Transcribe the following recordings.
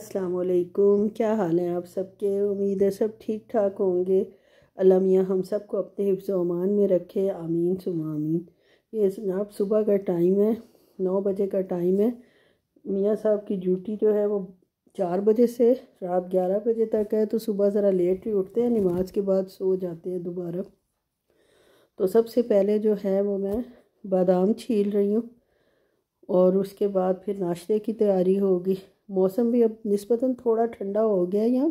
असलकुम क्या हाल है आप सबके उम्मीद है सब ठीक ठाक होंगे अल्लाह मियाँ हम सबको अपने हिफ्ज़ अमान में रखे आमीन सुम आमीन ये जनाब सुबह का टाइम है नौ बजे का टाइम है मियाँ साहब की ड्यूटी जो है वो चार बजे से रात ग्यारह बजे तक है तो सुबह ज़रा लेट ही उठते हैं नमाज के बाद सो जाते हैं दोबारा तो सबसे पहले जो है वो मैं बादाम छील रही हूँ और उसके बाद फिर नाश्ते की तैयारी होगी मौसम भी अब नस्बता थोड़ा ठंडा हो गया यहाँ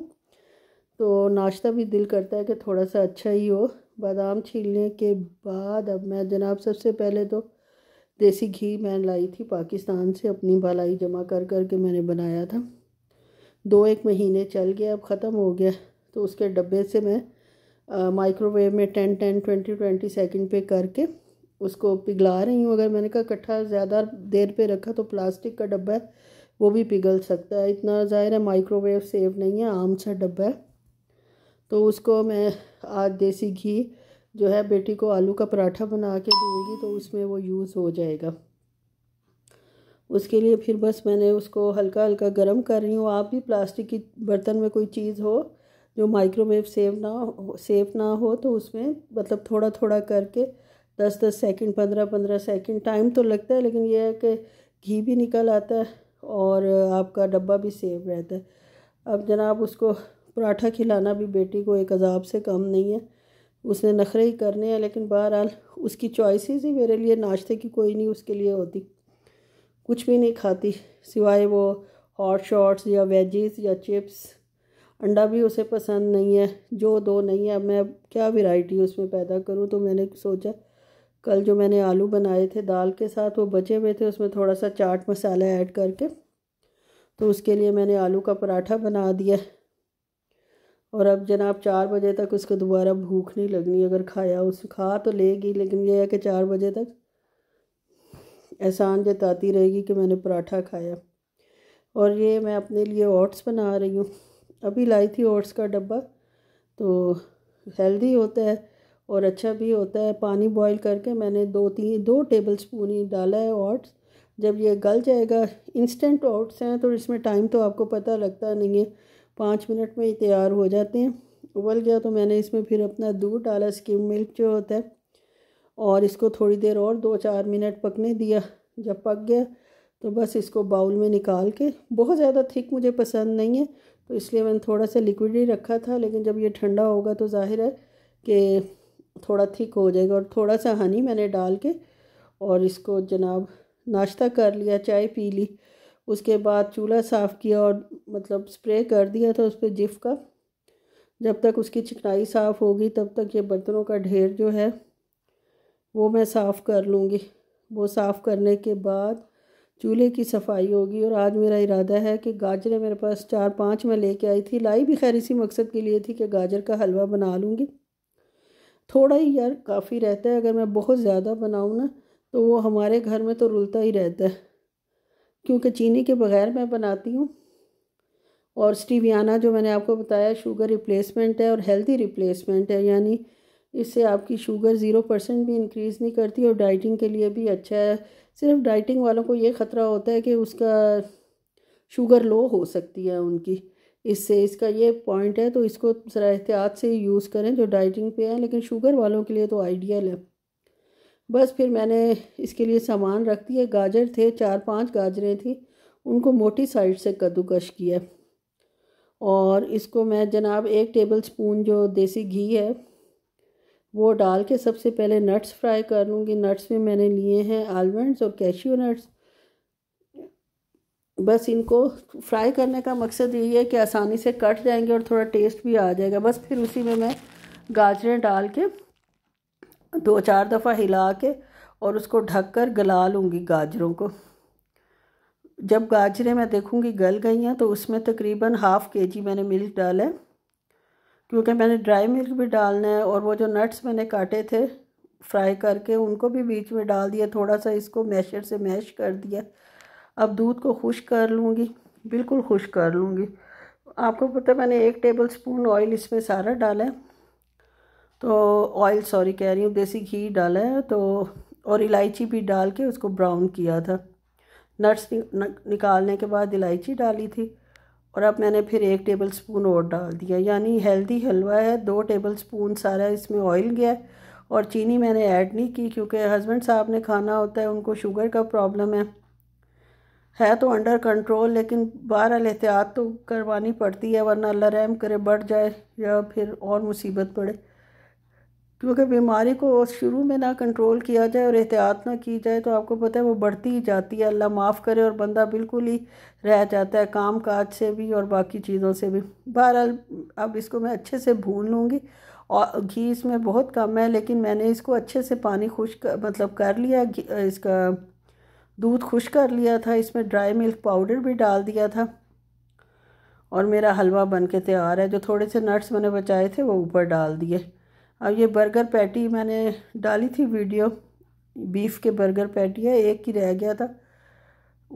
तो नाश्ता भी दिल करता है कि थोड़ा सा अच्छा ही हो बादाम छीलने के बाद अब मैं जनाब सबसे पहले तो देसी घी मैं लाई थी पाकिस्तान से अपनी भलाई जमा कर कर के मैंने बनाया था दो एक महीने चल गया अब ख़त्म हो गया तो उसके डब्बे से मैं माइक्रोवेव में ten ten twenty twenty second पे करके उसको पिघला रही हूँ अगर मैंने कहा इकट्ठा ज़्यादा देर पे रखा तो प्लास्टिक का डब्बा है वो भी पिघल सकता है इतना ज़ाहिर है माइक्रोवेव सेफ नहीं है आम सा डब्बा है तो उसको मैं आज देसी घी जो है बेटी को आलू का पराठा बना के दूँगी तो उसमें वो यूज़ हो जाएगा उसके लिए फिर बस मैंने उसको हल्का हल्का गर्म कर रही हूँ आप भी प्लास्टिक की बर्तन में कोई चीज़ हो जो माइक्रोवेव सेफ ना हो सेफ ना हो तो उसमें मतलब थोड़ा थोड़ा करके दस दस सेकंड पंद्रह पंद्रह सेकंड टाइम तो लगता है लेकिन यह है कि घी भी निकल आता है और आपका डब्बा भी सेफ रहता है अब जनाब उसको पराठा खिलाना भी बेटी को एक अजाब से कम नहीं है उसने नखरे ही करने हैं लेकिन बहरहाल उसकी चॉइसेस ही मेरे लिए नाश्ते की कोई नहीं उसके लिए होती कुछ भी नहीं खाती सिवाय वो हॉट शॉट्स या वेजेस या चिप्स अंडा भी उसे पसंद नहीं है जो दो नहीं है मैं क्या वैरायटी उसमें पैदा करूँ तो मैंने सोचा कल जो मैंने आलू बनाए थे दाल के साथ वो बचे हुए थे उसमें थोड़ा सा चाट मसाला ऐड करके तो उसके लिए मैंने आलू का पराठा बना दिया और अब जनाब चार बजे तक उसको दोबारा भूख नहीं लगनी अगर खाया उस खा तो लेगी लेकिन यह है कि चार बजे तक एहसान जताती रहेगी कि मैंने पराठा खाया और ये मैं अपने लिए ओट्स बना रही हूँ अभी लाई थी ओट्स का डब्बा तो हेल्दी होता है और अच्छा भी होता है पानी बॉईल करके मैंने दो तीन दो टेबल स्पून ही डाला है ओट्स जब ये गल जाएगा इंस्टेंट ओट्स हैं तो इसमें टाइम तो आपको पता लगता नहीं है पाँच मिनट में ही तैयार हो जाते हैं उबल गया तो मैंने इसमें फिर अपना दूध डाला स्कीम मिल्क जो होता है और इसको थोड़ी देर और दो चार मिनट पकने दिया जब पक गया तो बस इसको बाउल में निकाल के बहुत ज़्यादा थिक मुझे पसंद नहीं है तो इसलिए मैंने थोड़ा सा लिक्विड ही रखा था लेकिन जब ये ठंडा होगा तो ज़ाहिर है कि थोड़ा थिक हो जाएगा और थोड़ा सा हनी मैंने डाल के और इसको जनाब नाश्ता कर लिया चाय पी ली उसके बाद चूल्हा साफ़ किया और मतलब स्प्रे कर दिया था उस पर जिफ का जब तक उसकी चिकनाई साफ़ होगी तब तक ये बर्तनों का ढेर जो है वो मैं साफ़ कर लूँगी वो साफ़ करने के बाद चूल्हे की सफाई होगी और आज मेरा इरादा है कि गाजरें मेरे पास चार पाँच में लेके आई थी लाई भी खैर इसी मकसद के लिए थी कि गाजर का हलवा बना लूँगी थोड़ा ही यार काफ़ी रहता है अगर मैं बहुत ज़्यादा बनाऊँ ना तो वो हमारे घर में तो रुलता ही रहता है क्योंकि चीनी के बगैर मैं बनाती हूँ और स्टीवियाना जो मैंने आपको बताया शुगर रिप्लेसमेंट है और हेल्दी रिप्लेसमेंट है यानी इससे आपकी शुगर ज़ीरो परसेंट भी इंक्रीज़ नहीं करती और डाइटिंग के लिए भी अच्छा है सिर्फ डाइटिंग वालों को ये ख़तरा होता है कि उसका शुगर लो हो सकती है उनकी इससे इसका ये पॉइंट है तो इसको ज़रा एहतियात से यूज़ करें जो डाइटिंग पे है लेकिन शुगर वालों के लिए तो आइडियल है बस फिर मैंने इसके लिए सामान रख दिया गाजर थे चार पांच गाजरें थी उनको मोटी साइड से कद्दूकश किया और इसको मैं जनाब एक टेबल स्पून जो देसी घी है वो डाल के सबसे पहले नट्स फ्राई कर लूँगी नट्स में मैंने लिए हैं आलमंड्स और कैशियो नट्स बस इनको फ्राई करने का मकसद यही है कि आसानी से कट जाएंगे और थोड़ा टेस्ट भी आ जाएगा बस फिर उसी में मैं गाजरें डाल के दो चार दफ़ा हिला के और उसको ढक कर गला लूँगी गाजरों को जब गाजरें मैं देखूँगी गल गई हैं तो उसमें तकरीबन हाफ़ के जी मैंने मिल्क डाला है क्योंकि मैंने ड्राई मिल्क भी डालना है और वो जो नट्स मैंने काटे थे फ्राई करके उनको भी बीच में डाल दिया थोड़ा सा इसको मैशर से मैश कर दिया अब दूध को खुश कर लूँगी बिल्कुल खुश कर लूँगी आपको पता है मैंने एक टेबल स्पून ऑयल इसमें सारा डाला है तो ऑयल सॉरी कह रही हूँ देसी घी डाला है तो और इलायची भी डाल के उसको ब्राउन किया था नट्स निकालने के बाद इलायची डाली थी और अब मैंने फिर एक टेबल स्पून और डाल दिया यानी हेल्दी हलवा है दो टेबल स्पून सारा इसमें ऑयल गया है और चीनी मैंने ऐड नहीं की क्योंकि हस्बैंड साहब ने खाना होता है उनको शुगर का प्रॉब्लम है है तो अंडर कंट्रोल लेकिन बहरहाल एहतियात तो करवानी पड़ती है वरना अल्लाह रहम करे बढ़ जाए या फिर और मुसीबत पड़े क्योंकि बीमारी को शुरू में ना कंट्रोल किया जाए और एहतियात ना की जाए तो आपको पता है वो बढ़ती ही जाती है अल्लाह माफ़ करे और बंदा बिल्कुल ही रह जाता है काम काज से भी और बाकी चीज़ों से भी बहरहाल अब इसको मैं अच्छे से भून लूँगी और घी इसमें बहुत कम है लेकिन मैंने इसको अच्छे से पानी खुश मतलब कर लिया इसका दूध खुश कर लिया था इसमें ड्राई मिल्क पाउडर भी डाल दिया था और मेरा हलवा बन के तैयार है जो थोड़े से नट्स मैंने बचाए थे वो ऊपर डाल दिए अब ये बर्गर पैटी मैंने डाली थी वीडियो बीफ़ के बर्गर पैटी है एक ही रह गया था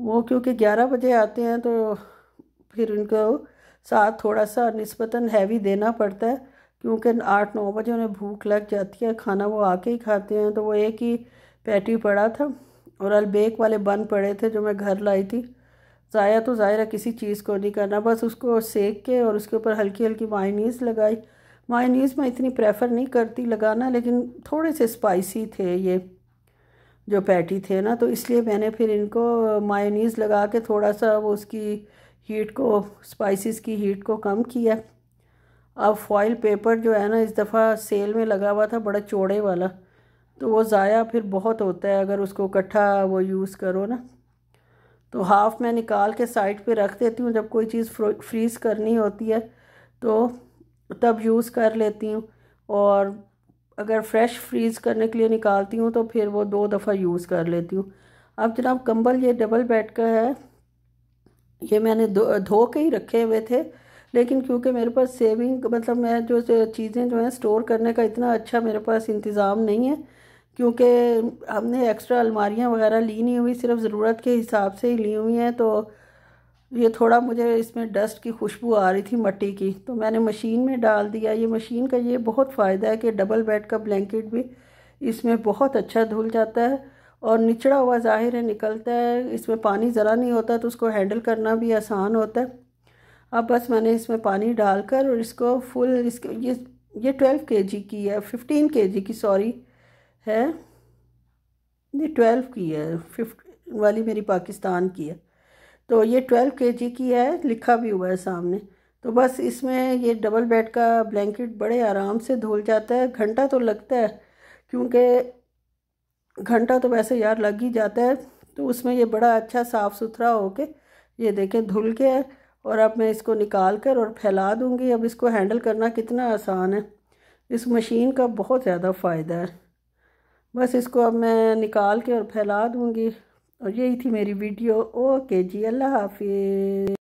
वो क्योंकि ग्यारह बजे आते हैं तो फिर उनको साथ थोड़ा सा नस्बता हैवी देना पड़ता है क्योंकि आठ नौ बजे उन्हें भूख लग जाती है खाना वो आके ही खाते हैं तो वो एक ही पैटी पड़ा था और अलबेक वाले बन पड़े थे जो मैं घर लाई थी ज़ाया तो ज़ाहिर है किसी चीज़ को नहीं करना बस उसको सेक के और उसके ऊपर हल्की हल्की मायनीस लगाई मायनीज़ मैं इतनी प्रेफर नहीं करती लगाना लेकिन थोड़े से स्पाइसी थे ये जो पैटी थे ना तो इसलिए मैंने फिर इनको मायनीस लगा के थोड़ा सा वो उसकी हीट को स्पाइसेस की हीट को कम किया अब फॉइल पेपर जो है ना इस दफ़ा सेल में लगा हुआ था बड़ा चौड़े वाला तो वो ज़ाया फिर बहुत होता है अगर उसको इकट्ठा वो यूज़ करो ना तो हाफ़ मैं निकाल के साइड पे रख देती हूँ जब कोई चीज़ फ्रीज़ करनी होती है तो तब यूज़ कर लेती हूँ और अगर फ्रेश फ्रीज़ करने के लिए निकालती हूँ तो फिर वो दो दफ़ा यूज़ कर लेती हूँ अब जनाब कंबल ये डबल बेड का है ये मैंने धो के ही रखे हुए थे लेकिन क्योंकि मेरे पास सेविंग मतलब मैं जो चीज़ें जो हैं स्टोर करने का इतना अच्छा मेरे पास इंतज़ाम नहीं है क्योंकि हमने एक्स्ट्रा अलमारियाँ वगैरह ली नहीं हुई सिर्फ ज़रूरत के हिसाब से ही ली हुई हैं तो ये थोड़ा मुझे इसमें डस्ट की खुशबू आ रही थी मट्टी की तो मैंने मशीन में डाल दिया ये मशीन का ये बहुत फ़ायदा है कि डबल बेड का ब्लैंकेट भी इसमें बहुत अच्छा धुल जाता है और निचड़ा हुआ ज़ाहिर है निकलता है इसमें पानी ज़रा नहीं होता तो उसको हैंडल करना भी आसान होता है अब बस मैंने इसमें पानी डालकर और इसको फुल इसके ये ये ट्वेल्व के जी की है फिफ्टीन के जी की सॉरी है ये ट्वेल्व की है फिफ्ट वाली मेरी पाकिस्तान की है तो ये ट्वेल्व के जी की है लिखा भी हुआ है सामने तो बस इसमें ये डबल बेड का ब्लैंकेट बड़े आराम से धुल जाता है घंटा तो लगता है क्योंकि घंटा तो वैसे यार लग ही जाता है तो उसमें ये बड़ा अच्छा साफ़ सुथरा के ये देखें धुल के है और अब मैं इसको निकाल कर और फैला दूँगी अब इसको हैंडल करना कितना आसान है इस मशीन का बहुत ज़्यादा फ़ायदा है बस इसको अब मैं निकाल के और फैला दूँगी और यही थी मेरी वीडियो ओके जी अल्लाह हाफि